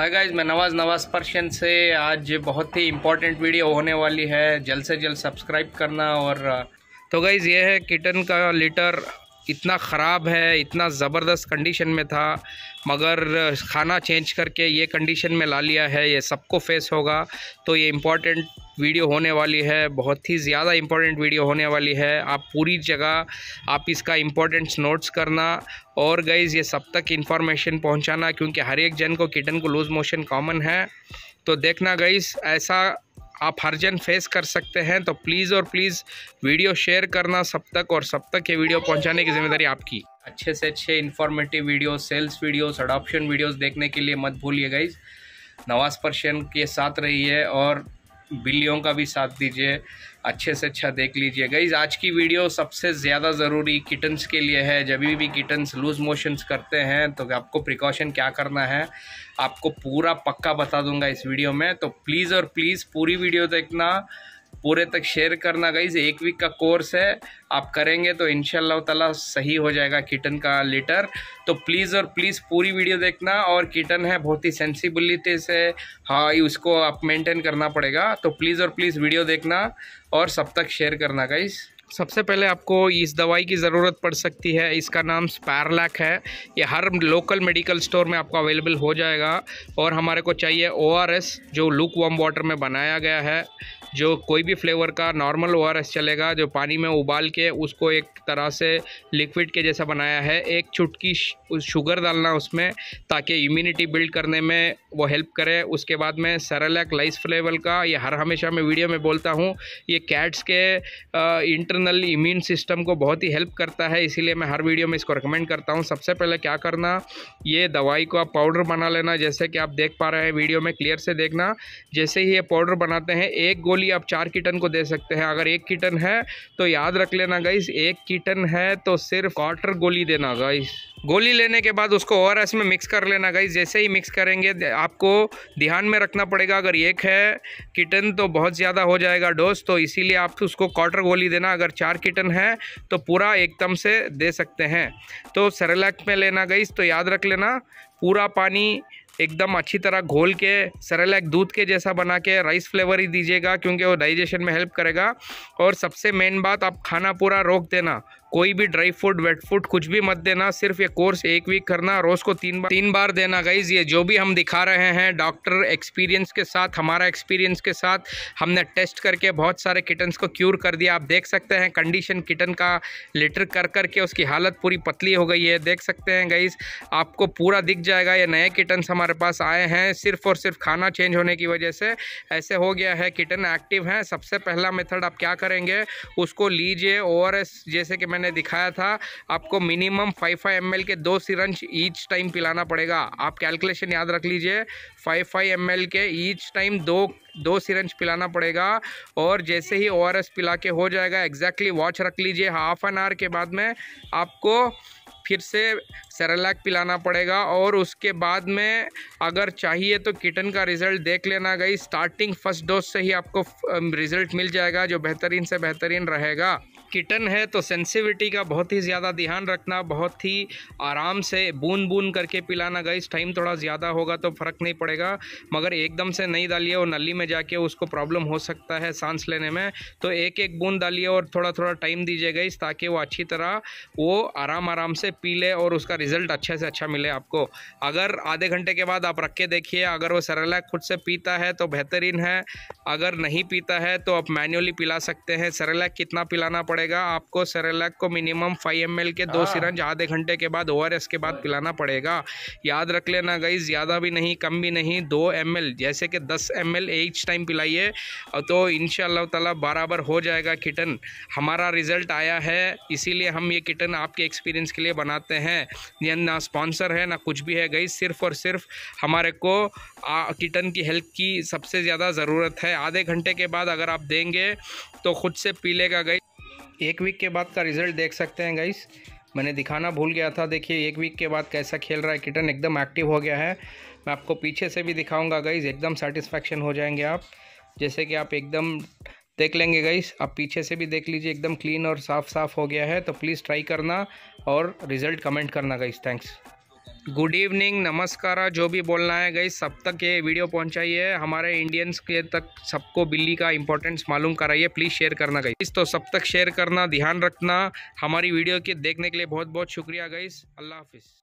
Hi guys मैं Nawaz Nawaz Persian से आज बहुत ही इम्पोर्टेंट वीडियो होने वाली है जल्द से जल्द सब्सक्राइब करना और तो गाइज़ ये है किटन का लीटर इतना ख़राब है इतना ज़बरदस्त कंडीशन में था मगर खाना चेंज करके ये कंडीशन में ला लिया है ये सबको फेस होगा तो ये इम्पोर्टेंट वीडियो होने वाली है बहुत ही ज़्यादा इम्पोर्टेंट वीडियो होने वाली है आप पूरी जगह आप इसका इम्पोर्टेंस नोट्स करना और गाइज़ ये सब तक इन्फॉर्मेशन पहुंचाना क्योंकि हर एक जन को किटन को लूज़ मोशन कॉमन है तो देखना गाइज़ ऐसा आप हर जन फेस कर सकते हैं तो प्लीज़ और प्लीज़ वीडियो शेयर करना सब तक और सब तक ये वीडियो पहुंचाने की जिम्मेदारी आपकी अच्छे से अच्छे informative video sales videos adoption videos देखने के लिए मत भूलिए गाइज नवाज पर्शियन के साथ रहिए और बिल्लियों का भी साथ दीजिए अच्छे से अच्छा देख लीजिए गईज आज की वीडियो सबसे ज़्यादा ज़रूरी किटन्स के लिए है जब भी किटन्स लूज़ मोशंस करते हैं तो आपको प्रिकॉशन क्या करना है आपको पूरा पक्का बता दूंगा इस वीडियो में तो प्लीज़ और प्लीज़ पूरी वीडियो देखना पूरे तक शेयर करना गाइज एक वीक का कोर्स है आप करेंगे तो इन ताला सही हो जाएगा किटन का लेटर तो प्लीज़ और प्लीज़ पूरी वीडियो देखना और किटन है बहुत ही सेंसिबिलिटी से हाँ उसको आप मेंटेन करना पड़ेगा तो प्लीज़ और प्लीज़ वीडियो देखना और सब तक शेयर करना गाइज़ सबसे पहले आपको इस दवाई की ज़रूरत पड़ सकती है इसका नाम स्पैरलैक है ये हर लोकल मेडिकल स्टोर में आपको अवेलेबल हो जाएगा और हमारे को चाहिए ओ जो लूक वॉम वाटर में बनाया गया है जो कोई भी फ्लेवर का नॉर्मल ओ चलेगा जो पानी में उबाल के उसको एक तरह से लिक्विड के जैसा बनाया है एक छुटकी शुगर डालना उसमें ताकि इम्यूनिटी बिल्ड करने में वो हेल्प करे उसके बाद में सरलैक लाइस फ्लेवर का ये हर हमेशा मैं वीडियो में बोलता हूँ ये कैट्स के इंटरनल इम्यून सिस्टम को बहुत ही हेल्प करता है इसीलिए मैं हर वीडियो में इसको रिकमेंड करता हूँ सबसे पहले क्या करना ये दवाई को आप पाउडर बना लेना जैसे कि आप देख पा रहे हैं वीडियो में क्लियर से देखना जैसे ही ये पाउडर बनाते हैं एक गोली बोली आप चार कीटन को दे सकते हैं अगर एक कीटन है तो याद रख लेना गाइस एक कीटन है तो सिर्फ क्वार्टर गोली देना गाइस गोली लेने के बाद उसको ओ में मिक्स कर लेना गाइस जैसे ही मिक्स करेंगे आपको ध्यान में रखना पड़ेगा अगर एक है किटन तो बहुत ज़्यादा हो जाएगा डोज तो इसीलिए आप उसको क्वार्टर गोली देना अगर चार किटन है तो पूरा एकदम से दे सकते हैं तो सरेलैक में लेना गाइस तो याद रख लेना पूरा पानी एकदम अच्छी तरह घोल के सरेलैक दूध के जैसा बना के राइस फ्लेवर ही दीजिएगा क्योंकि वो डाइजेशन में हेल्प करेगा और सबसे मेन बात आप खाना पूरा रोक देना कोई भी ड्राई फूड वेट फूड कुछ भी मत देना सिर्फ ये कोर्स एक वीक करना रोज को तीन बार तीन बार देना गाइज ये जो भी हम दिखा रहे हैं डॉक्टर एक्सपीरियंस के साथ हमारा एक्सपीरियंस के साथ हमने टेस्ट करके बहुत सारे किटन्स को क्यूर कर दिया आप देख सकते हैं कंडीशन किटन का लेटर कर करके उसकी हालत पूरी पतली हो गई है देख सकते हैं गाइज आपको पूरा दिख जाएगा ये नए किटन्स हमारे पास आए हैं सिर्फ और सिर्फ खाना चेंज होने की वजह से ऐसे हो गया है किटन एक्टिव हैं सबसे पहला मेथड आप क्या करेंगे उसको लीजिए ओ जैसे कि मैंने मैंने दिखाया था आपको मिनिमम फाइव फाइव एम के दो सिरंज ईच टाइम पिलाना पड़ेगा आप कैलकुलेशन याद रख लीजिए फाइव फाइव एम के ईच टाइम दो दो सिरंज पिलाना पड़ेगा और जैसे ही ओ पिला के हो जाएगा एग्जैक्टली वॉच रख लीजिए हाफ एन आवर के बाद में आपको फिर से सेरेलैक पिलाना पड़ेगा और उसके बाद में अगर चाहिए तो किटन का रिज़ल्ट देख लेना गई स्टार्टिंग फर्स्ट डोज से ही आपको रिज़ल्ट मिल जाएगा जो बेहतरीन से बेहतरीन रहेगा किटन है तो सेंसिविटी का बहुत ही ज़्यादा ध्यान रखना बहुत ही आराम से बूंद बूंद करके पिलाना गई टाइम थोड़ा ज़्यादा होगा तो फ़र्क नहीं पड़ेगा मगर एकदम से नहीं डालिए और नली में जाके उसको प्रॉब्लम हो सकता है सांस लेने में तो एक एक बूंद डालिए और थोड़ा थोड़ा टाइम दीजिए गई ताकि वो अच्छी तरह वो आराम आराम से पी ले और उसका रिजल्ट अच्छे से अच्छा मिले आपको अगर आधे घंटे के बाद आप रख के देखिए अगर वो सरेलैक खुद से पीता है तो बेहतरीन है अगर नहीं पीता है तो आप मैन्युअली पिला सकते हैं सरेलैक कितना पिलाना पड़ेगा पड़ेगा आपको सेरेलक को मिनिमम फाइव एम के दो हाँ। सिरंज आधे घंटे के बाद ओ के बाद पिलाना पड़ेगा याद रख लेना गई ज़्यादा भी नहीं कम भी नहीं दो एम जैसे कि दस एम एल एच टाइम पिलाइए तो इन ताला बराबर हो जाएगा किटन हमारा रिज़ल्ट आया है इसीलिए हम ये किटन आपके एक्सपीरियंस के लिए बनाते हैं ना स्पॉन्सर है ना कुछ भी है गई सिर्फ और सिर्फ हमारे को आ, किटन की हेल्प की सबसे ज़्यादा ज़रूरत है आधे घंटे के बाद अगर आप देंगे तो खुद से पी लेगा गई एक वीक के बाद का रिजल्ट देख सकते हैं गाइस मैंने दिखाना भूल गया था देखिए एक वीक के बाद कैसा खेल रहा है किटन एकदम एक्टिव हो गया है मैं आपको पीछे से भी दिखाऊंगा गाइस एकदम सेटिस्फेक्शन हो जाएंगे आप जैसे कि आप एकदम देख लेंगे गाइस आप पीछे से भी देख लीजिए एकदम क्लीन और साफ साफ हो गया है तो प्लीज़ ट्राई करना और रिज़ल्ट कमेंट करना गाइस थैंक्स गुड इवनिंग नमस्कार जो भी बोलना है गई सब तक ये वीडियो पहुंचाइए हमारे इंडियंस के तक सबको बिल्ली का इंपॉर्टेंस मालूम कराइए प्लीज़ शेयर करना गई तो सब तक शेयर करना ध्यान रखना हमारी वीडियो के देखने के लिए बहुत बहुत शुक्रिया गई अल्लाह हाफिज़